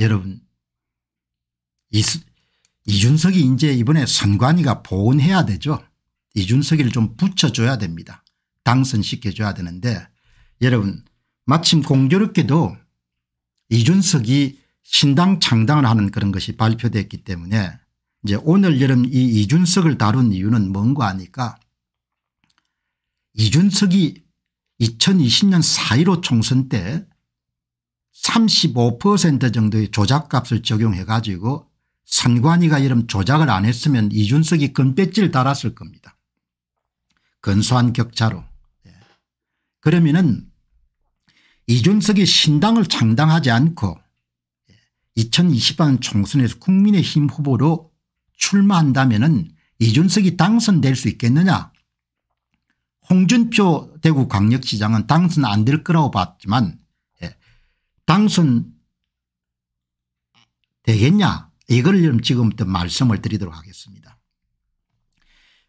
여러분 이스, 이준석이 이제 이번에 선관위가 보온해야 되죠. 이준석이를 좀 붙여줘야 됩니다. 당선시켜줘야 되는데 여러분 마침 공교롭게도 이준석이 신당 창당을 하는 그런 것이 발표됐기 때문에 이제 오늘 여러분 이 이준석을 다룬 이유는 뭔가 하니까 이준석이 2020년 4.15 총선 때35% 정도의 조작값을 적용해 가지고 선관위가 이런 조작을 안 했으면 이준석이 건배지를 달았을 겁니다. 근소한 격차로. 예. 그러면은 이준석이 신당을 창당하지 않고 2020년 예, 총선에서 국민의힘 후보로 출마한다면은 이준석이 당선될 수 있겠느냐 홍준표 대구광역시장은 당선 안 될 거라고 봤지만 당선 되겠냐 이걸 지금부터 말씀을 드리도록 하겠습니다.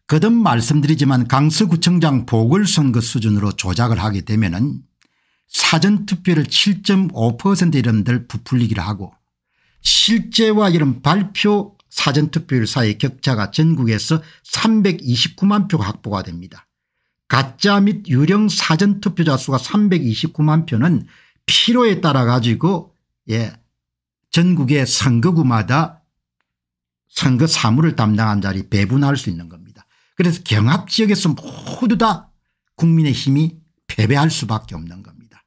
거듭 말씀드리지만 강서구청장 보궐선거 수준으로 조작을 하게 되면 은 사전투표를 7.5% 이름들 부풀리기를 하고 실제와 이런 발표 사전투표율 사이 격차가 전국에서 329만 표가 확보가 됩니다. 가짜 및 유령 사전투표자 수가 329만 표는 필요에 따라 가지고 예 전국의 선거구마다 선거 사무를 담당한 자리 배분할 수 있는 겁니다. 그래서 경합 지역에서 모두 다 국민의 힘이 패배할 수밖에 없는 겁니다.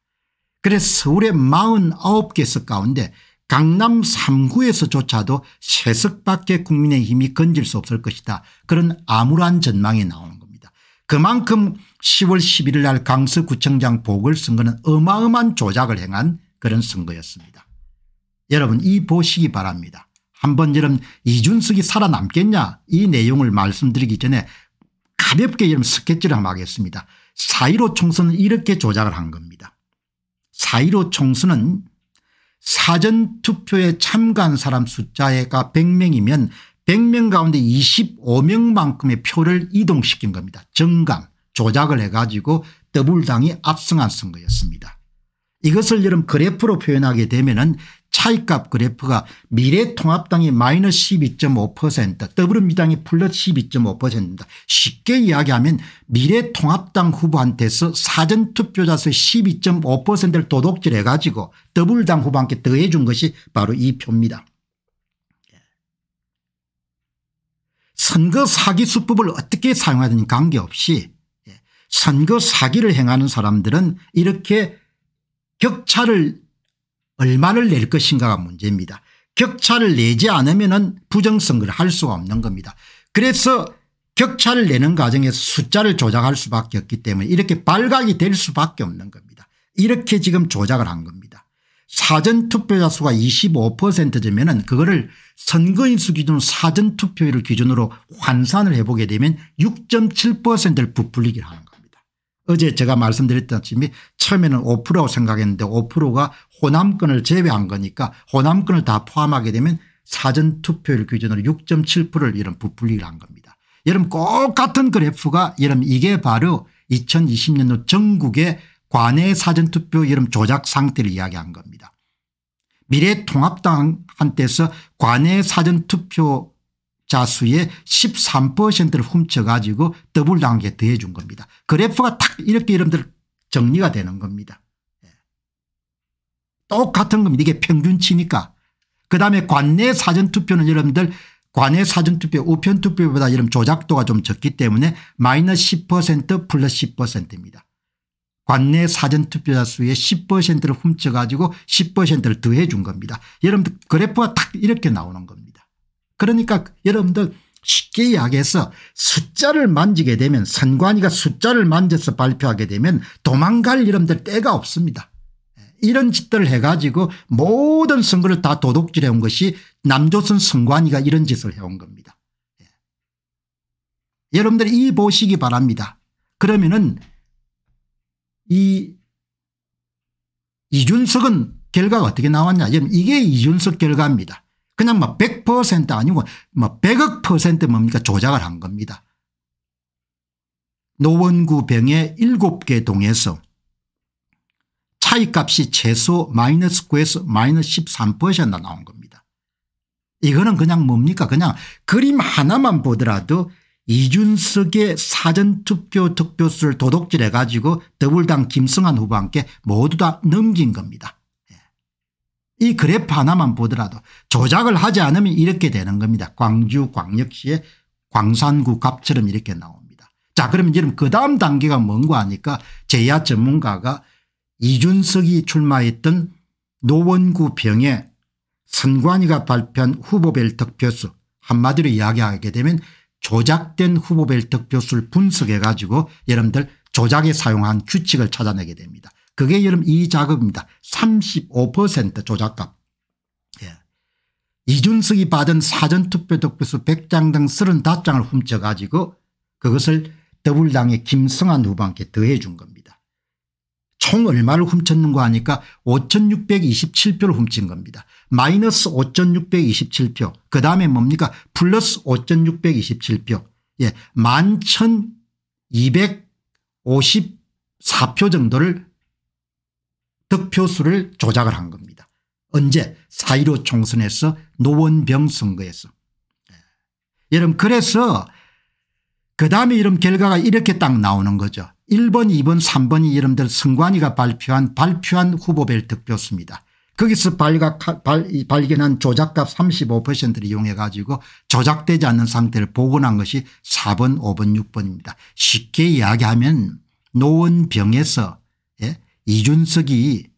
그래서 서울의 49개 석 가운데 강남 3구에서조차도 세석밖에 국민의 힘이 건질 수 없을 것이다. 그런 암울한 전망이 나오는 겁니다. 그만큼 10월 11일 날 강서구청장 보궐선거는 어마어마한 조작을 행한 그런 선거였습니다. 여러분 이 보시기 바랍니다. 한 번 여러분 이준석이 살아남겠냐 이 내용을 말씀드리기 전에 가볍게 여러분 스케치를 한번 하겠습니다. 4.15 총선은 이렇게 조작을 한 겁니다. 4.15 총선은 사전투표에 참가한 사람 숫자가 100명이면 100명 가운데 25명만큼의 표를 이동시킨 겁니다. 정강. 조작을 해가지고 더불당이 압승한 선거였습니다. 이것을 여름 그래프로 표현하게 되면 은 차이값 그래프가 미래통합당이 마이너스 12.5% 더불어민주당이 플러스 12.5%입니다. 쉽게 이야기하면 미래통합당 후보한테서 사전투표자 수의 12.5%를 도둑질해 가지고 더불당 후보한테 더해 준 것이 바로 이 표입니다. 선거 사기 수법을 어떻게 사용하든 관계없이 선거 사기를 행하는 사람들은 이렇게 격차를 얼마를 낼 것인가가 문제입니다. 격차를 내지 않으면 부정선거를 할 수가 없는 겁니다. 그래서 격차를 내는 과정에서 숫자를 조작할 수밖에 없기 때문에 이렇게 발각이 될 수밖에 없는 겁니다. 이렇게 지금 조작을 한 겁니다. 사전투표자 수가 25%되면 은 그거를 선거인수 기준 사전투표율을 기준으로 환산을 해보게 되면 6.7%를 부풀리기를 하는 어제 제가 말씀드렸다시피 처음에는 5%라고 생각했는데 5%가 호남권을 제외한 거니까 호남권을 다 포함하게 되면 사전투표율 기준으로 6.7%를 이런 부풀리를한 겁니다. 여러분 꼭 같은 그래프가 여러분 이게 바로 2020년도 전국의 관내 사전투표 여러분 조작 상태를 이야기한 겁니다. 미래통합당 한테서 관내 사전투표 자수의 13%를 훔쳐가지고 더블 단계 더해 준 겁니다. 그래프가 탁 이렇게 여러분들 정리가 되는 겁니다. 예. 똑같은 겁니다. 이게 평균치니까. 그다음에 관내 사전투표는 여러분들 관내 사전투표 우편투표보다 이런 조작도가 좀 적기 때문에 마이너스 10% 플러스 10%입니다. 관내 사전투표자 수의 10%를 훔쳐가지고 10%를 더해 준 겁니다. 여러분들 그래프가 탁 이렇게 나오는 겁니다. 그러니까 여러분들 쉽게 이야기해서 숫자를 만지게 되면 선관위가 숫자를 만져서 발표하게 되면 도망갈 여러분들 때가 없습니다. 이런 짓들을 해가지고 모든 선거를 다 도둑질해 온 것이 남조선 선관위가 이런 짓을 해온 겁니다. 예. 여러분들 이 보시기 바랍니다. 그러면은 이 이준석은 결과가 어떻게 나왔냐 이게 이준석 결과입니다. 그냥 막 100% 뭐 아니고 막 뭐 100억 퍼센트 뭡니까 조작을 한 겁니다. 노원구 병의 7개 동에서 차이값이 최소 마이너스 9에서 마이너스 13%나 나온 겁니다. 이거는 그냥 뭡니까 그냥 그림 하나만 보더라도 이준석의 사전투표 득표수를 도둑질해 가지고 더불당 김승환 후보와 함께 모두 다 넘긴 겁니다. 이 그래프 하나만 보더라도 조작을 하지 않으면 이렇게 되는 겁니다. 광주 광역시의 광산구 값처럼 이렇게 나옵니다. 자 그러면 지금 그 다음 단계가 뭔가 하니까 제야 전문가가 이준석이 출마했던 노원구 병에 선관위가 발표한 후보별 득표수 한마디로 이야기하게 되면 조작된 후보별 득표수를 분석해 가지고 여러분들 조작에 사용한 규칙을 찾아내게 됩니다. 그게 여러분 이 작업입니다. 35% 조작값. 예. 이준석이 받은 사전투표 독표수 100장 등 35장을 훔쳐가지고 그것을 더불당의 김성한 후보한테 더해 준 겁니다. 총 얼마를 훔쳤는가 하니까 5627표를 훔친 겁니다. 마이너스 5627표 그다음에 뭡니까 플러스 5627표 예, 11254표 정도를 득표수를 조작을 한 겁니다. 언제 4.15 총선에서 노원병 선거에서. 예. 여러분 그래서 그 다음에 이런 결과가 이렇게 딱 나오는 거죠. 1번 2번 3번이 이름들 승관이가 발표한 발표한 후보별 득표수입니다. 거기서 발각, 발, 발견한 조작값 35%를 이용해 가지고 조작되지 않는 상태를 복원한 것이 4번 5번 6번입니다. 쉽게 이야기하면 노원병에서 이준석이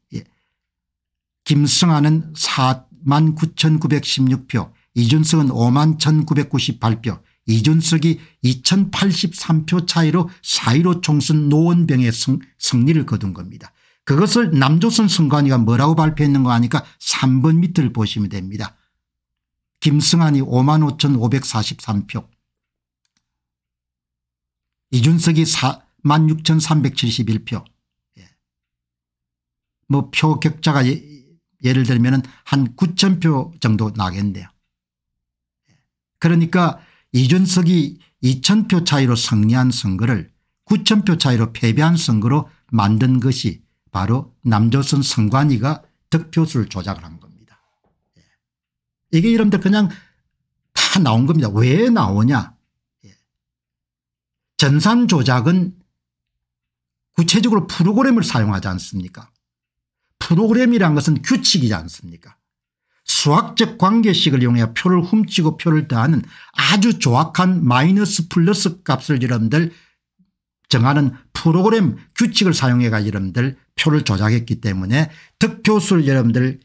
김승아는 4만 9,916표 이준석은 5만 1,998표 이준석이 2,083표 차이로 4.15 총선 노원병의 승, 승리를 거둔 겁니다. 그것을 남조선 선관위가 뭐라고 발표했는 가하니까 3번 밑을 보시면 됩니다. 김승환이 5만 5,543표 이준석이 4만 6,371표 뭐표 격차가 예, 를 들면 한 9천 표 정도 나겠는데요 그러니까 이준석이 2천 표 차이로 승리한 선거를 9천 표 차이로 패배한 선거로 만든 것이 바로 남조선 선관위가 득표수를 조작을 한 겁니다. 예. 이게 여러분들 그냥 다 나온 겁니다. 왜 나오냐 예. 전산 조작은 구체적으로 프로그램을 사용하지 않습니까 프로그램이란 것은 규칙이지 않습니까 수학적 관계식을 이용해 표를 훔치고 표를 더하는 아주 조악한 마이너스 플러스 값을 여러분들 정하는 프로그램 규칙을 사용해 가 여러분들 표를 조작했기 때문에 득표수를 여러분들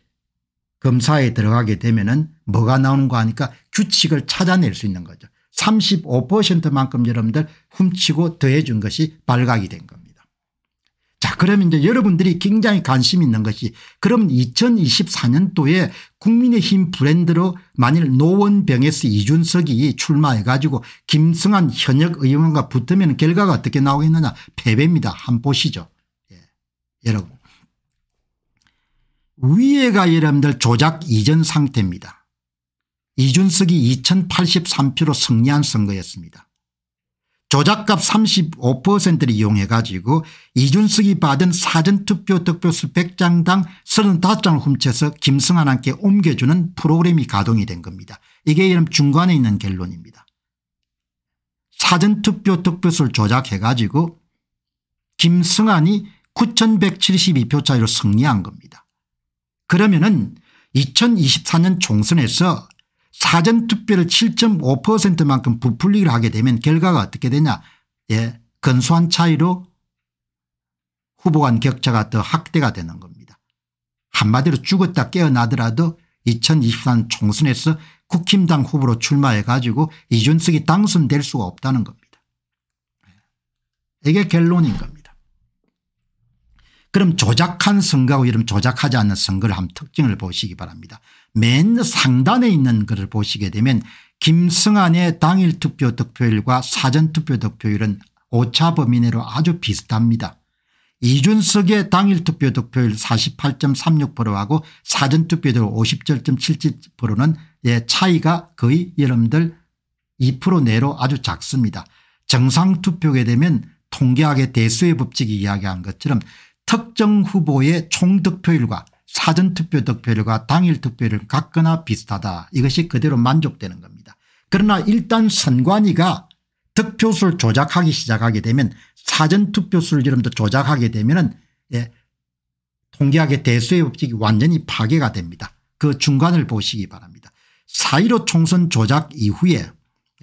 검사에 들어가게 되면 은 뭐가 나오는거 하니까 규칙을 찾아낼 수 있는 거죠. 35%만큼 여러분들 훔치고 더해 준 것이 발각이 된 겁니다. 그러면 이제 여러분들이 굉장히 관심 있는 것이 그럼 2024년도에 국민의힘 브랜드로 만일 노원병에서 이준석이 출마해 가지고 김승환 현역 의원과 붙으면 결과가 어떻게 나오겠느냐 패배입니다. 한 번 보시죠. 예. 여러분 위에가 여러분들 조작 이전 상태입니다. 이준석이 2083표로 승리한 선거였습니다. 조작값 35%를 이용해 가지고 이준석이 받은 사전투표 득표수 100장당 35장을 훔쳐서 김승환한테 옮겨주는 프로그램이 가동이 된 겁니다. 이게 이름 중간에 있는 결론입니다. 사전투표 득표수를 조작해 가지고 김승환이 9172표 차이로 승리한 겁니다. 그러면은 2024년 총선에서 사전투표를 7.5%만큼 부풀리기를 하게 되면 결과가 어떻게 되냐 예, 근소한 차이로 후보 간 격차가 더 확대가 되는 겁니다. 한마디로 죽었다 깨어나더라도 2023 총선에서 국힘당 후보로 출마해 가지고 이준석이 당선될 수가 없다는 겁니다. 이게 결론인 겁니다. 그럼 조작한 선거하고 이런 조작하지 않는 선거를 한 특징을 보시기 바랍니다. 맨 상단에 있는 글을 보시게 되면 김승환의 당일 투표 득표율과 사전 투표 득표율은 오차 범위 내로 아주 비슷합니다. 이준석의 당일 투표 득표율 48.36%하고 사전 투표율 50.77%는 예, 차이가 거의 여러분들 2% 내로 아주 작습니다. 정상 투표게 되면 통계학의 대수의 법칙이 이야기한 것처럼 특정 후보의 총득표율과 사전투표 득표율과 당일 투표율 같거나 비슷하다 이것이 그대로 만족되는 겁니다. 그러나 일단 선관위가 득표수를 조작하기 시작하게 되면 사전투표수를 여러분도 조작하게 되면 은 예, 통계학의 대수의 법칙이 완전히 파괴가 됩니다. 그 중간을 보시기 바랍니다. 4.15 총선 조작 이후에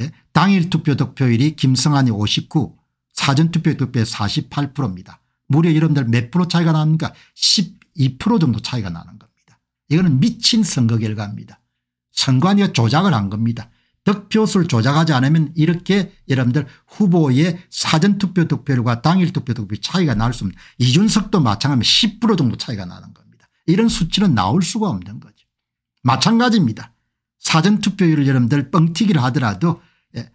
예, 당일 투표 득표율이 김성한이 59 사전투표 득표율 48%입니다. 무려 여러분들 몇 프로 차이가 나니까 12% 정도 차이가 나는 겁니다. 이거는 미친 선거 결과입니다. 선관위가 조작을 한 겁니다. 득표수를 조작하지 않으면 이렇게 여러분들 후보의 사전투표 득표율과 당일 투표 득표 차이가 날수 없는 이준석도 마찬가지로10% 정도 차이가 나는 겁니다. 이런 수치는 나올 수가 없는 거죠. 마찬가지입니다. 사전투표율을 여러분들 뻥튀기를 하더라도 예,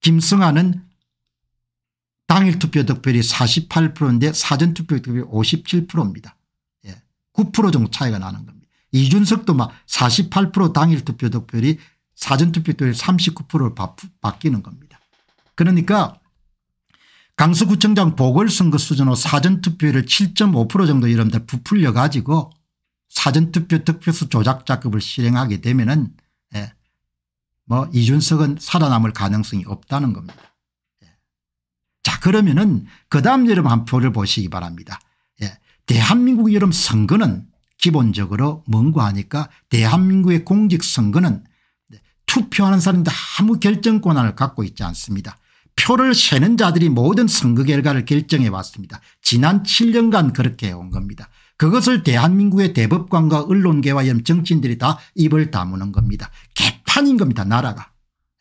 김승환은 당일 투표 득표율이 48%인데 사전투표 득표율이 57%입니다. 예. 9% 정도 차이가 나는 겁니다. 이준석도 막48% 당일 투표 득표율이 사전투표 득표율 39%를 바뀌는 겁니다. 그러니까 강서구청장 보궐선거 수준으로 사전투표율을 7.5% 정도 여러분들 부풀려 가지고 사전투표 득표수 조작 작업을 실행하게 되면은 예. 뭐 이준석은 살아남을 가능성이 없다는 겁니다. 그러면은 그 다음 여름 한 표를 보시기 바랍니다. 예. 대한민국 여름 선거는 기본적으로 뭔가 하니까 대한민국의 공직선거는 투표하는 사람도 아무 결정 권한을 갖고 있지 않습니다. 표를 세는 자들이 모든 선거 결과를 결정해 왔습니다. 지난 7년간 그렇게 해온 겁니다. 그것을 대한민국의 대법관과 언론계와 정치인들이 다 입을 다무는 겁니다. 개판인 겁니다. 나라가.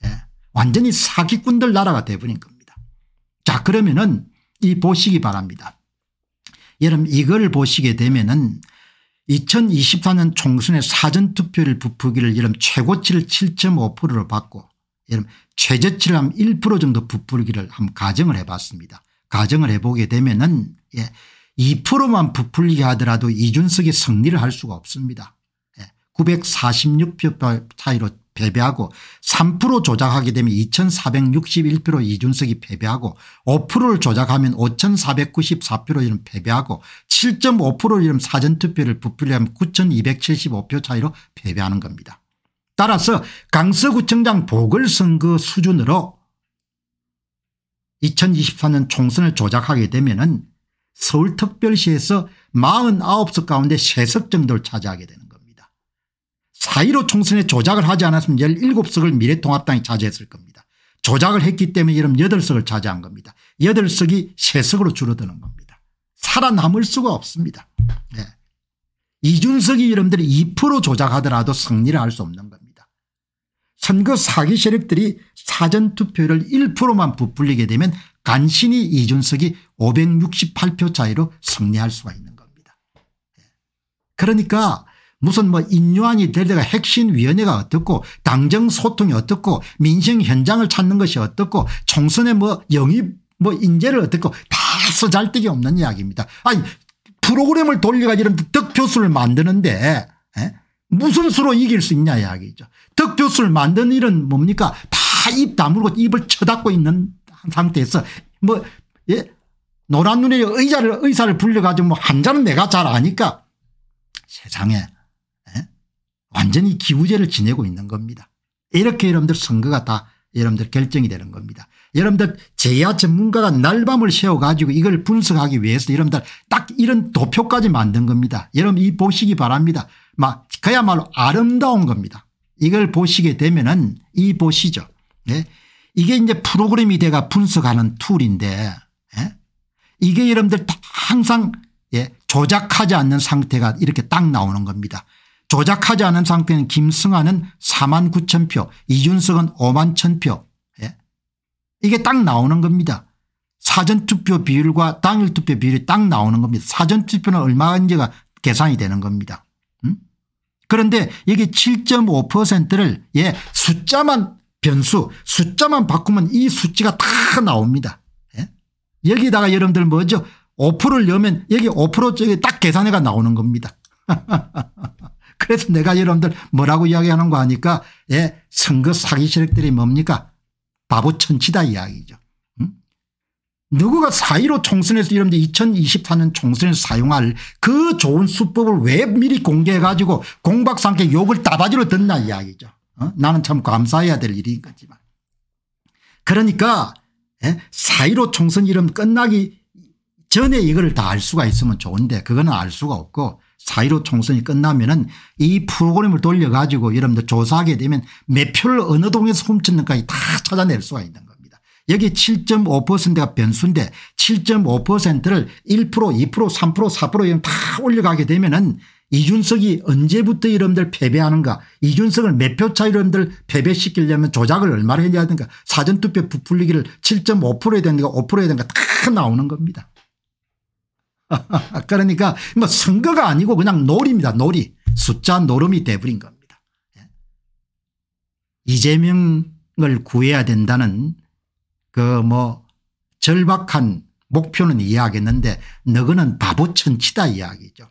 예. 완전히 사기꾼들 나라가 돼버린 겁니다. 자 그러면은 이 보시기 바랍니다. 여러분 이걸 보시게 되면은 2024년 총선의 사전투표율 부풀기를 여름 최고치를 7.5%로 받고 여름 최저치를 한 1% 정도 부풀기를 한 가정을 해봤습니다. 가정을 해보게 되면은 예, 2%만 부풀리게 하더라도 이준석이 승리를 할 수가 없습니다. 946표 예, 차이로 패배하고 3% 조작하게 되면 2461표로 이준석이 패배하고 5%를 조작하면 5494표로 패배하고 7.5%를 사전투표를 부풀리면 9275표 차이로 패배하는 겁니다. 따라서 강서구청장 보궐선거 수준으로 2024년 총선을 조작하게 되면 서울특별시에서 49석 가운데 3석 정도를 차지하게 되는 4.15 총선에 조작을 하지 않았으면 17석을 미래통합당이 차지했을 겁니다. 조작을 했기 때문에 이런 8석을 차지한 겁니다. 8석이 3석으로 줄어드는 겁니다. 살아남을 수가 없습니다. 네. 이준석이 여러분들이2% 조작하더라도 승리를 할 수 없는 겁니다. 선거 사기 세력들이 사전투표를 1%만 부풀리게 되면 간신히 이준석이 568표 차이로 승리할 수가 있는 겁니다. 네. 그러니까 무슨 뭐인류안이 되다가 핵심위원회가 어떻고 당정 소통이 어떻고 민생 현장을 찾는 것이 어떻고 총선에 뭐 영입 뭐 인재를 어떻고 다 쓰잘데기 없는 이야기입니다. 아니 프로그램을 돌려가지고 득표수를 만드는데 에? 예? 무슨 수로 이길 수 있냐 이야기죠. 득표수를 만드는 일은 뭡니까 다 입 다물고 입을 쳐닫고 있는 상태에서 뭐 예? 노란 눈에 의자를 의사를 불려가지고 뭐 한자는 내가 잘 아니까 세상에 완전히 기우제를 지내고 있는 겁니다. 이렇게 여러분들 선거가 다 여러분들 결정이 되는 겁니다. 여러분들 제야 전문가가 날밤을 새워가지고 이걸 분석하기 위해서 여러분들 딱 이런 도표까지 만든 겁니다. 여러분 이 보시기 바랍니다. 막 그야말로 아름다운 겁니다. 이걸 보시게 되면은 이 보시죠. 네? 이게 이제 프로그램이 돼가 분석하는 툴인데 예? 이게 여러분들 항상 예? 조작하지 않는 상태가 이렇게 딱 나오는 겁니다. 조작하지 않은 상태는 김승환은 4만 9천 표 이준석은 5만 천표 예? 이게 딱 나오는 겁니다. 사전투표 비율과 당일투표 비율이 딱 나오는 겁니다. 사전투표는 얼마인지가 계산이 되는 겁니다. 음? 그런데 여기 7.5%를 예 숫자만 변수 숫자만 바꾸면 이 수치가 다 나옵니다. 예? 여기다가 여러분들 뭐죠 5%를 넣으면 여기 5% 쪽에 딱 계산해가 나오는 겁니다. 그래서 내가 여러분들 뭐라고 이야기하는 거 아니까 예 선거 사기 세력들이 뭡니까 바보 천치다 이야기죠. 누구가 사의로 총선에서 이러면 2024년 총선에서 사용할 그 좋은 수법을 왜 미리 공개해 가지고 공박상께 욕을 따바지로 듣나 이야기죠. 어? 나는 참 감사해야 될 일인 거지만. 그러니까 예, 사의로 총선 이름 끝나기 전에 이걸 다 알 수가 있으면 좋은데 그거는 알 수가 없고 4.15 총선이 끝나면은 이 프로그램을 돌려가지고 여러분들 조사하게 되면 몇 표를 어느 동에서 훔쳤는까지 다 찾아낼 수가 있는 겁니다. 여기 7.5%가 변수인데 7.5%를 1% 2% 3% 4%다 올려가게 되면은 이준석이 언제부터 여러분들 패배하는가 이준석을 몇 표차 여러분들 패배시키려면 조작을 얼마나 해야 되는가 사전투표 부풀리기를 7.5% 해야 되는가 5% 해야 되는가 다 나오는 겁니다. 그러니까 뭐 선거가 아니고 그냥 놀이입니다. 놀이. 숫자 노름이 돼버린 겁니다. 예. 이재명을 구해야 된다는 그 뭐 절박한 목표는 이해하겠는데 너그는 바보 천치다 이야기죠.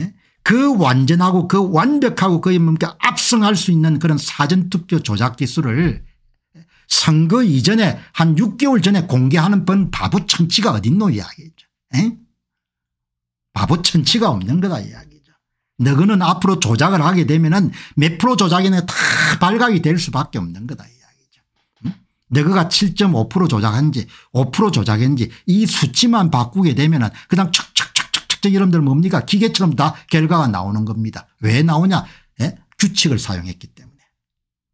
예. 그 완전하고 그 완벽하고 거의 뭔가 압승할 수 있는 그런 사전투표 조작 기술을 선거 이전에 한 6개월 전에 공개하는 번 바보 천치가 어딨노 이야기죠. 에? 예. 바보 천치가 없는 거다 이야기죠. 너그는 앞으로 조작을 하게 되면 은몇 프로 조작이냐 다 발각이 될 수밖에 없는 거다 이야기죠. 응? 너그가 7.5% 조작한지 5% 조작했는지 이 수치만 바꾸게 되면 은 그냥 척척척척척 여러분들 뭡니까 기계처럼 다 결과가 나오는 겁니다. 왜 나오냐 예? 규칙을 사용했기 때문에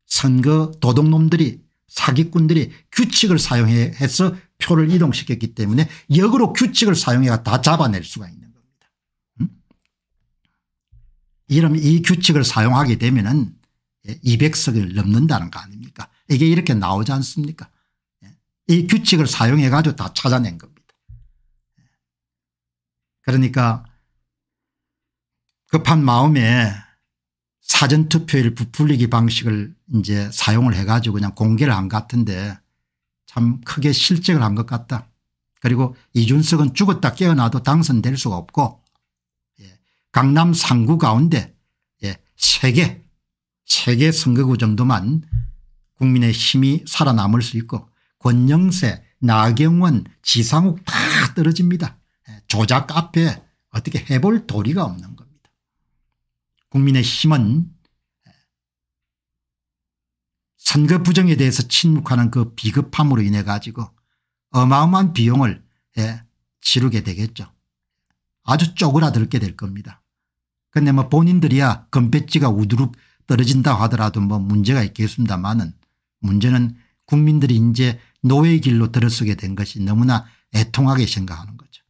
선거 도둑놈들이 사기꾼들이 규칙을 사용해서 표를 이동시켰기 때문에 역으로 규칙을 사용해가 다 잡아낼 수가 있는 이런 이 규칙을 사용하게 되면은 200석을 예, 넘는다는 거 아닙니까 이게 이렇게 나오지 않습니까 예, 이 규칙을 사용해 가지고 다 찾아낸 겁니다. 예. 그러니까 급한 마음에 사전투표일 부풀리기 방식을 이제 사용을 해 가지고 그냥 공개를 한 같은데 참 크게 실책을 한 것 같다. 그리고 이준석은 죽었다 깨어나도 당선될 수가 없고 강남 3구 가운데 예, 3개 3개 선거구 정도만 국민의 힘이 살아남을 수 있고 권영세 나경원 지상욱 다 떨어집니다. 예, 조작 앞에 어떻게 해볼 도리가 없는 겁니다. 국민의 힘은 예, 선거 부정에 대해서 침묵하는 그비급함으로 인해 가지고 어마어마한 비용을 예, 지르게 되겠죠. 아주 쪼그라들게 될 겁니다. 근데 뭐 본인들이야 금배지가 우두룩 떨어진다 하더라도 뭐 문제가 있겠습니다만은 문제는 국민들이 이제 노예의 길로 들어서게 된 것이 너무나 애통하게 생각하는 거죠.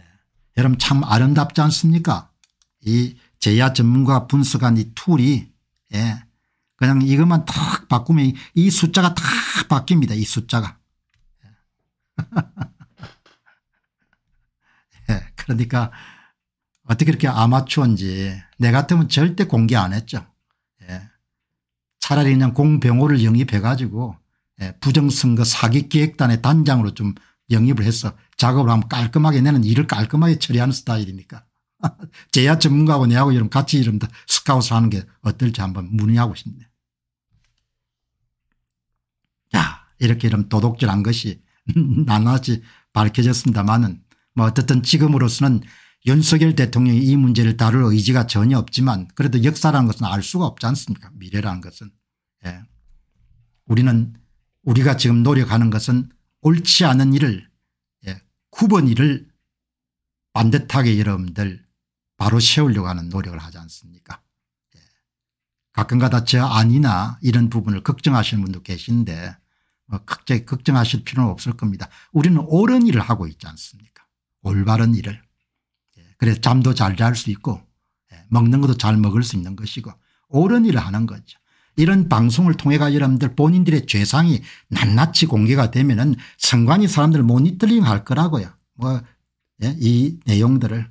예. 여러분 참 아름답지 않습니까 이 제야 전문가 분석한 이 툴이 예. 그냥 이것만 탁 바꾸면 이 숫자가 탁 바뀝니다. 이 숫자가. 예. 그러니까 어떻게 그렇게 아마추어인지 내 같으면 절대 공개 안 했죠. 예. 차라리 그냥 공병호를 영입해 가지고 예. 부정선거 사기기획단의 단장으로 좀 영입을 해서 작업을 하면 깔끔하게 내는 일을 깔끔하게 처리하는 스타일이니까 제야 전문가하고 내하고 이름 같이 이름 다 스카웃을 하는 게 어떨지 한번 문의하고 싶네. 자 이렇게 이름 도둑질한 것이 낱낱이 밝혀졌습니다만은 뭐 어쨌든 지금으로서는 윤석열 대통령이 이 문제를 다룰 의지가 전혀 없지만 그래도 역사라는 것은 알 수가 없지 않습니까 미래라는 것은. 예. 우리는 우리가 지금 노력하는 것은 옳지 않은 일을 예. 굽은 일을 반듯하게 여러분들 바로 세우려고 하는 노력을 하지 않습니까 예. 가끔가다 저 안이나 이런 부분을 걱정하시는 분도 계신데 뭐 걱정, 걱정하실 필요는 없을 겁니다. 우리는 옳은 일을 하고 있지 않습니까 올바른 일을 그래서 잠도 잘 잘 수 있고 예, 먹는 것도 잘 먹을 수 있는 것이고 옳은 일을 하는 거죠. 이런 방송을 통해 가 여러분들 본인들의 죄상이 낱낱이 공개가 되면 은 선관위 사람들 모니터링 할 거라고요. 뭐이 예, 내용들을.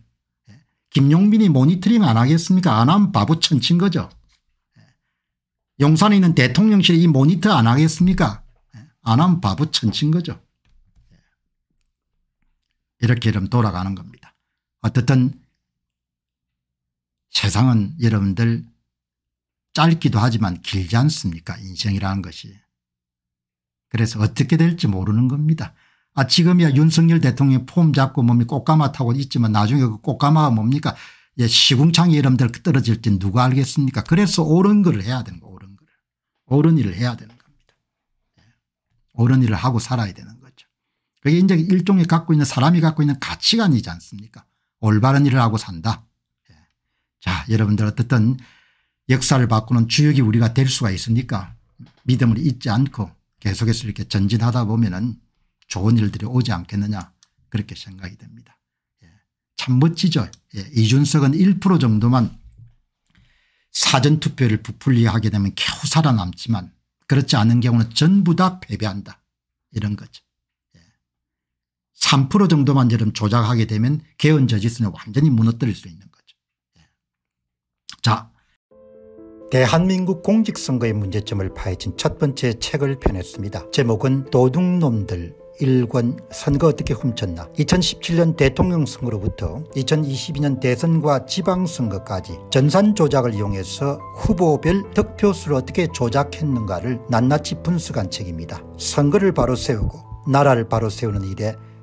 예, 김용민이 모니터링 안 하겠습니까 안 하면 바보 천친 거죠. 용산에 있는 대통령실이 이 모니터 안 하겠습니까 안 하면 바보 천친 거죠. 이렇게 이러 돌아가는 겁니다. 어떻든 세상은 여러분들 짧기도 하지만 길지 않습니까 인생이라는 것이. 그래서 어떻게 될지 모르는 겁니다. 아 지금이야 윤석열 대통령 폼 잡고 몸이 꽃가마 타고 있지만 나중에 그 꽃가마가 뭡니까 예, 시궁창이 여러분들 그 떨어질지 누가 알겠습니까 그래서 옳은 걸 해야 되는 거 옳은 걸 옳은 일을 해야 되는 겁니다. 예. 옳은 일을 하고 살아야 되는 거죠. 그게 이제 일종의 갖고 있는 사람이 갖고 있는 가치관이지 않습니까 올바른 일을 하고 산다. 예. 자 여러분들 어쨌든 역사를 바꾸는 주역이 우리가 될 수가 있으니까 믿음을 잊지 않고 계속해서 이렇게 전진하다 보면 은 좋은 일들이 오지 않겠느냐 그렇게 생각이 됩니다. 예. 참 멋지죠. 예. 이준석은 1% 정도만 사전투표를 부풀리 하게 되면 겨우 살아남지만 그렇지 않은 경우는 전부 다 패배한다 이런 거죠. 3% 정도만 저런 조작하게 되면 개헌 저지선을 완전히 무너뜨릴 수 있는 거죠. 예. 자 대한민국 공직선거의 문제점을 파헤친 첫 번째 책을 펴냈습니다. 제목은 도둑놈들 일권 선거 어떻게 훔쳤나 2017년 대통령 선거로부터 2022년 대선과 지방선거까지 전산 조작을 이용해서 후보별 득표수를 어떻게 조작했는가를 낱낱이 분석한 책입니다. 선거를 바로 세우고 나라를 바로 세우는 일에